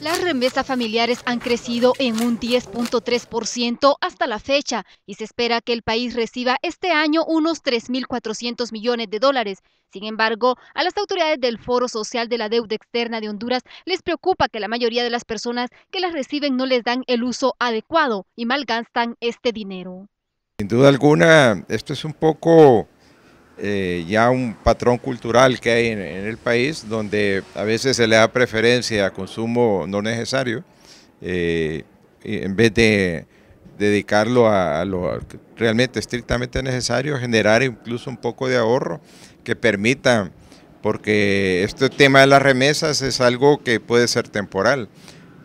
Las remesas familiares han crecido en un 10.3% hasta la fecha y se espera que el país reciba este año unos 3.400 millones de dólares. Sin embargo, a las autoridades del Foro Social de la Deuda Externa de Honduras les preocupa que la mayoría de las personas que las reciben no les dan el uso adecuado y malgastan este dinero. Sin duda alguna, esto es un poco eh, ya un patrón cultural que hay en, el país, donde a veces se le da preferencia a consumo no necesario, eh, en vez de dedicarlo a, a lo realmente estrictamente necesario, generar incluso un poco de ahorro que permita, porque este tema de las remesas es algo que puede ser temporal.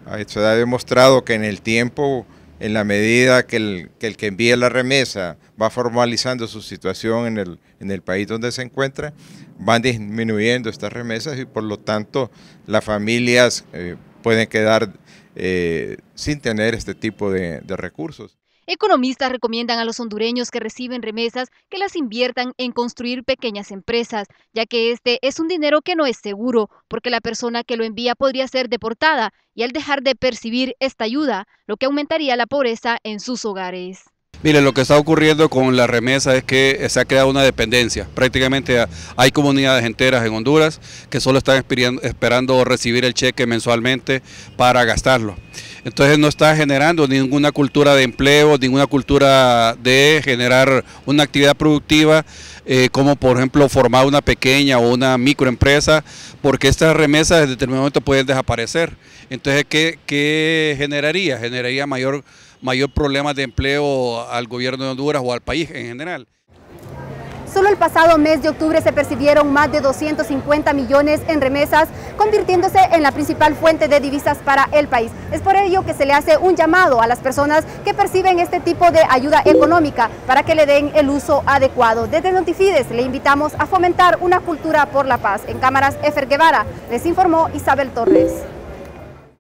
Ah, se ha demostrado que en el tiempo en la medida que el, que envía la remesa va formalizando su situación en el, país donde se encuentra, van disminuyendo estas remesas y por lo tanto las familias eh, pueden quedar eh, sin tener este tipo de recursos. Economistas recomiendan a los hondureños que reciben remesas que las inviertan en construir pequeñas empresas, ya que este es un dinero que no es seguro, porque la persona que lo envía podría ser deportada y al dejar de percibir esta ayuda, lo que aumentaría la pobreza en sus hogares. Mire, lo que está ocurriendo con la remesa es que se ha creado una dependencia. Prácticamente hay comunidades enteras en Honduras que solo están esperando recibir el cheque mensualmente para gastarlo. Entonces no está generando ninguna cultura de empleo, ninguna cultura de generar una actividad productiva, eh, como por ejemplo formar una pequeña o una microempresa, porque estas remesas en determinado momento pueden desaparecer. Entonces, ¿qué, qué generaría? Generaría mayor mayor problema de empleo al gobierno de Honduras o al país en general. Solo el pasado mes de octubre se percibieron más de 250 millones en remesas, convirtiéndose en la principal fuente de divisas para el país. Es por ello que se le hace un llamado a las personas que perciben este tipo de ayuda económica para que le den el uso adecuado. Desde Notifides le invitamos a fomentar una cultura por la paz. En cámaras, Efer Guevara les informó Isabel Torres.